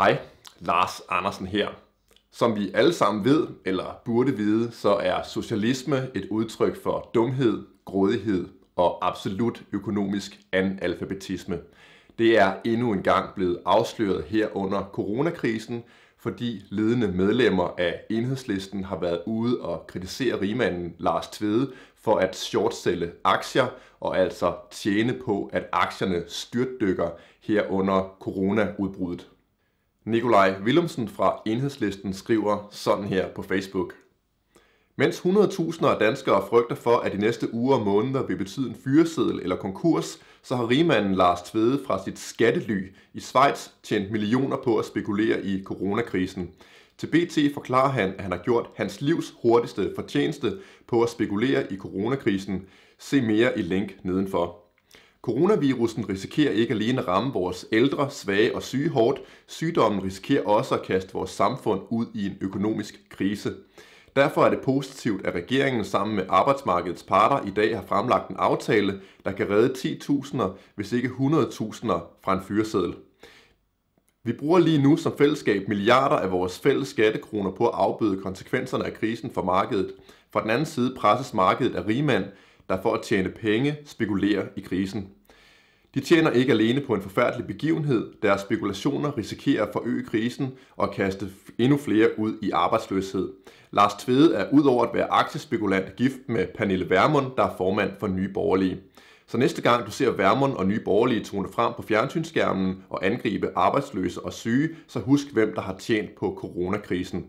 Hej, Lars Andersen her. Som vi alle sammen ved, eller burde vide, så er socialisme et udtryk for dumhed, grådighed og absolut økonomisk analfabetisme. Det er endnu en gang blevet afsløret her under coronakrisen, fordi ledende medlemmer af enhedslisten har været ude og kritisere rimanden Lars Tvede for at shortsælge aktier og altså tjene på, at aktierne styrtdykker her under coronaudbruddet. Nikolaj Willumsen fra Enhedslisten skriver sådan her på Facebook. Mens 100.000 af danskere frygter for, at de næste uger og måneder vil betyde en fyreseddel eller konkurs, så har rigmanden Lars Tvede fra sit skattely i Schweiz tjent millioner på at spekulere i coronakrisen. Til BT forklarer han, at han har gjort hans livs hurtigste fortjeneste på at spekulere i coronakrisen. Se mere i link nedenfor. Coronavirussen risikerer ikke alene at ramme vores ældre, svage og syge hårdt. Sygdommen risikerer også at kaste vores samfund ud i en økonomisk krise. Derfor er det positivt, at regeringen sammen med arbejdsmarkedets parter i dag har fremlagt en aftale, der kan redde 10.000'er, hvis ikke 100.000'er fra en fyreseddel. Vi bruger lige nu som fællesskab milliarder af vores fælles skattekroner på at afbøde konsekvenserne af krisen for markedet. Fra den anden side presses markedet af rigmænd, der for at tjene penge spekulerer i krisen. De tjener ikke alene på en forfærdelig begivenhed, deres spekulationer risikerer at forøge krisen og kaste endnu flere ud i arbejdsløshed. Lars Tvede er udover at være aktiespekulant gift med Pernille Vermund, der er formand for Nye Borgerlige. Så næste gang du ser Vermund og Nye Borgerlige tone frem på fjernsynsskærmen og angribe arbejdsløse og syge, så husk hvem der har tjent på coronakrisen.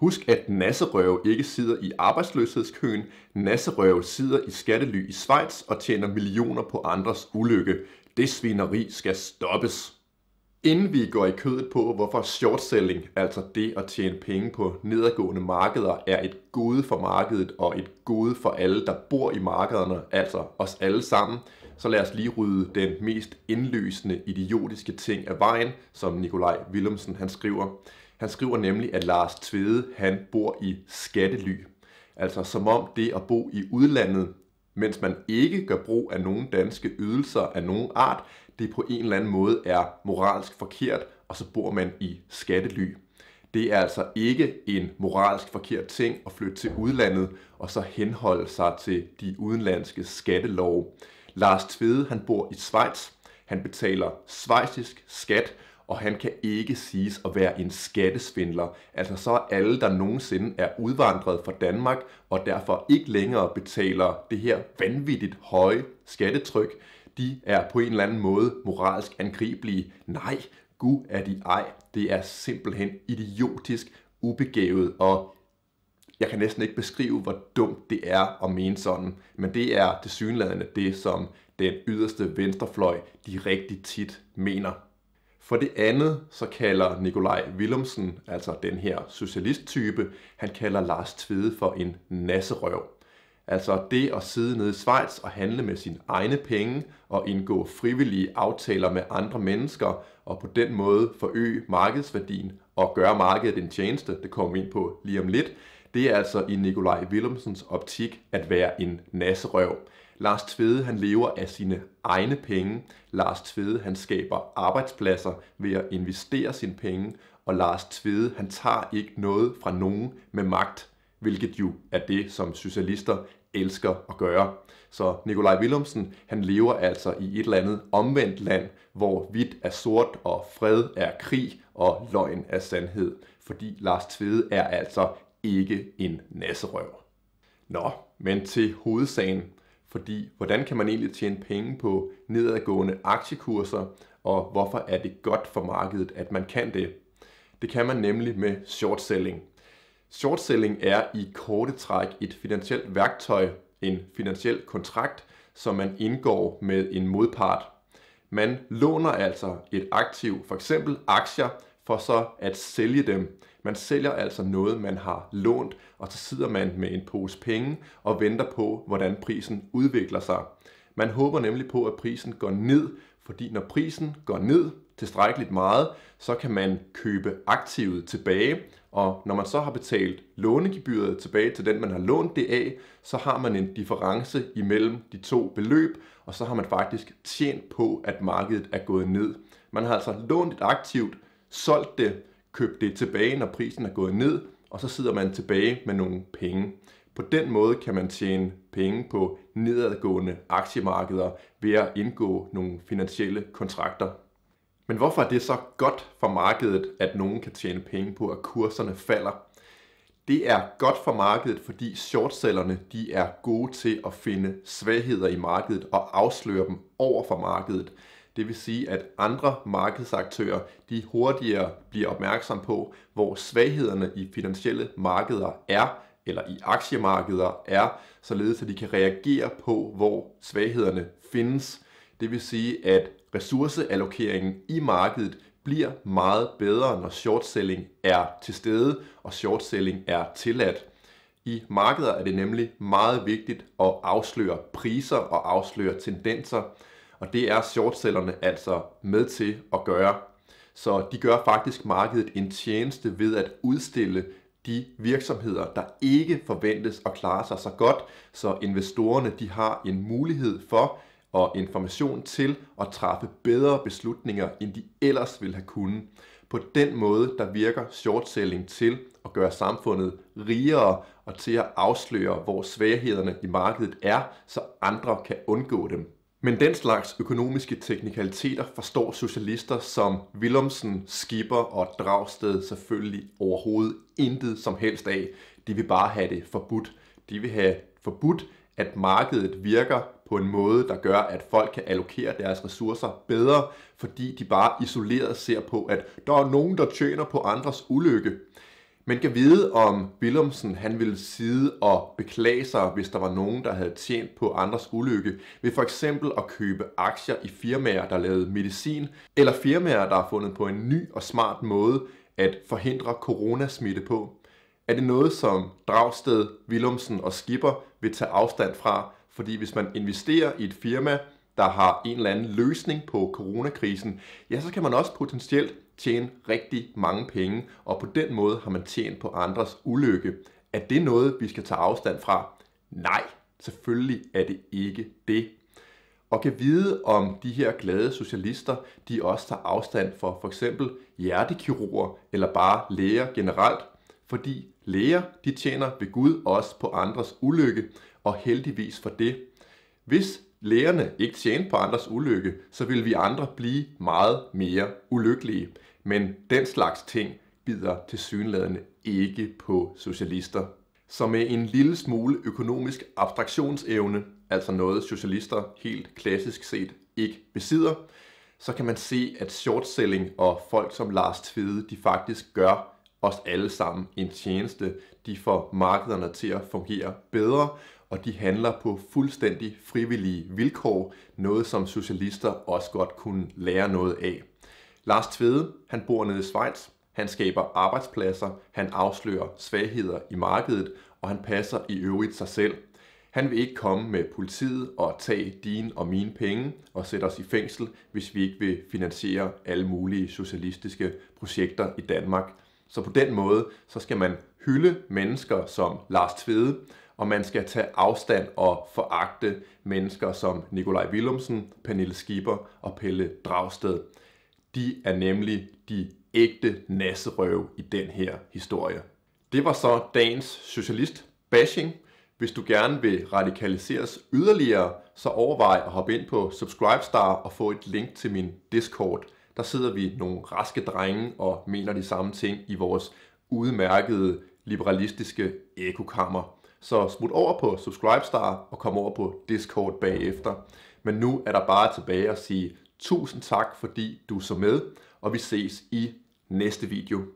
Husk, at nasserøve ikke sidder i arbejdsløshedskøen. Nasserøve sidder i skattely i Schweiz og tjener millioner på andres ulykke. Det svineri skal stoppes. Inden vi går i kødet på, hvorfor shortselling, altså det at tjene penge på nedadgående markeder, er et gode for markedet og et gode for alle, der bor i markederne, altså os alle sammen, så lad os lige rydde den mest indløsende idiotiske ting af vejen, som Nikolaj Willumsen han skriver. Han skriver nemlig, at Lars Tvede han bor i skattely. Altså som om det at bo i udlandet, mens man ikke gør brug af nogen danske ydelser af nogen art, det på en eller anden måde er moralsk forkert, og så bor man i skattely. Det er altså ikke en moralsk forkert ting at flytte til udlandet og så henholde sig til de udenlandske skattelov. Lars Tvede, han bor i Schweiz. Han betaler svejsisk skat, og han kan ikke siges at være en skattesvindler. Altså så er alle, der nogensinde er udvandret fra Danmark, og derfor ikke længere betaler det her vanvittigt høje skattetryk, de er på en eller anden måde moralsk angribelige. Nej, gud er de ej. Det er simpelthen idiotisk, ubegavet og jeg kan næsten ikke beskrive, hvor dumt det er at mene sådan, men det er det synladende det, som den yderste venstrefløj de rigtig tit mener. For det andet, så kalder Nikolaj Willumsen, altså den her socialisttype, han kalder Lars Tvede for en nasserøv. Altså det at sidde nede i Schweiz og handle med sine egne penge og indgå frivillige aftaler med andre mennesker og på den måde forøge markedsværdien og gøre markedet en tjeneste, det kommer vi ind på lige om lidt, det er altså i Nikolaj Willemsens optik at være en nasserøv. Lars Tvede han lever af sine egne penge. Lars Tvede han skaber arbejdspladser ved at investere sine penge. Og Lars Tvede han tager ikke noget fra nogen med magt, hvilket jo er det, som socialister elsker at gøre. Så Nikolaj Willumsen, han lever altså i et eller andet omvendt land, hvor hvidt er sort og fred er krig og løgn er sandhed. Fordi Lars Tvede er altså ikke en nasserøv. Nå, men til hovedsagen, fordi hvordan kan man egentlig tjene penge på nedadgående aktiekurser, og hvorfor er det godt for markedet, at man kan det? Det kan man nemlig med short selling. Short selling er i korte træk et finansielt værktøj, en finansiel kontrakt, som man indgår med en modpart. Man låner altså et aktiv, f.eks. aktier, for så at sælge dem man sælger altså noget, man har lånt, og så sidder man med en pose penge og venter på, hvordan prisen udvikler sig. Man håber nemlig på, at prisen går ned, fordi når prisen går ned tilstrækkeligt meget, så kan man købe aktivet tilbage, og når man så har betalt lånegebyret tilbage til den, man har lånt det af, så har man en difference imellem de to beløb, og så har man faktisk tjent på, at markedet er gået ned. Man har altså lånt et aktivt, solgt det, købe det tilbage, når prisen er gået ned, og så sidder man tilbage med nogle penge. På den måde kan man tjene penge på nedadgående aktiemarkeder ved at indgå nogle finansielle kontrakter. Men hvorfor er det så godt for markedet, at nogen kan tjene penge på, at kurserne falder? Det er godt for markedet, fordi shortsellerne de er gode til at finde svagheder i markedet og afsløre dem over for markedet. Det vil sige, at andre markedsaktører de hurtigere bliver opmærksom på, hvor svaghederne i finansielle markeder er, eller i aktiemarkeder er, således at de kan reagere på, hvor svaghederne findes. Det vil sige, at ressourceallokeringen i markedet bliver meget bedre, når shortselling er til stede, og shortselling er tilladt. I markeder er det nemlig meget vigtigt at afsløre priser og afsløre tendenser, og det er shortsellerne altså med til at gøre. Så de gør faktisk markedet en tjeneste ved at udstille de virksomheder, der ikke forventes at klare sig så godt, så investorerne de har en mulighed for og information til at træffe bedre beslutninger, end de ellers ville have kunnet. På den måde, der virker shortselling til at gøre samfundet rigere og til at afsløre, hvor svaghederne i markedet er, så andre kan undgå dem. Men den slags økonomiske teknikaliteter forstår socialister som Willumsen, Skipper og Dragsted selvfølgelig overhovedet intet som helst af. De vil bare have det forbudt. De vil have forbudt, at markedet virker på en måde, der gør, at folk kan allokere deres ressourcer bedre, fordi de bare isoleret ser på, at der er nogen, der tjener på andres ulykke. Men kan vide, om Willumsen han ville sidde og beklage sig, hvis der var nogen, der havde tjent på andres ulykke, ved for eksempel at købe aktier i firmaer, der lavede medicin, eller firmaer, der har fundet på en ny og smart måde at forhindre coronasmitte på. Er det noget, som Dragsted, Willumsen og Skipper vil tage afstand fra? Fordi hvis man investerer i et firma, der har en eller anden løsning på coronakrisen, ja, så kan man også potentielt tjene rigtig mange penge, og på den måde har man tjent på andres ulykke. Er det noget, vi skal tage afstand fra? Nej, selvfølgelig er det ikke det. Og kan vide, om de her glade socialister, de også tager afstand for for eksempel hjertekirurger eller bare læger generelt, fordi læger, de tjener ved Gud også på andres ulykke, og heldigvis for det. Hvis lægerne ikke tjener på andres ulykke, så vil vi andre blive meget mere ulykkelige. Men den slags ting bider til synlædende ikke på socialister. Så med en lille smule økonomisk abstraktionsevne, altså noget socialister helt klassisk set ikke besidder, så kan man se, at shortselling og folk som Lars Tvede, de faktisk gør os alle sammen en tjeneste. De får markederne til at fungere bedre, og de handler på fuldstændig frivillige vilkår, noget som socialister også godt kunne lære noget af. Lars Tvede, han bor nede i Schweiz, han skaber arbejdspladser, han afslører svagheder i markedet, og han passer i øvrigt sig selv. Han vil ikke komme med politiet og tage dine og mine penge og sætte os i fængsel, hvis vi ikke vil finansiere alle mulige socialistiske projekter i Danmark. Så på den måde, så skal man hylde mennesker som Lars Tvede, og man skal tage afstand og foragte mennesker som Nikolaj Willumsen, Pernille Skipper og Pelle Dragsted de er nemlig de ægte nasserøve i den her historie. Det var så dagens socialist bashing. Hvis du gerne vil radikaliseres yderligere, så overvej at hoppe ind på Subscribestar og få et link til min Discord. Der sidder vi nogle raske drenge og mener de samme ting i vores udmærkede liberalistiske ekokammer. Så smut over på Subscribestar og kom over på Discord bagefter. Men nu er der bare tilbage at sige Tusind tak, fordi du så med, og vi ses i næste video.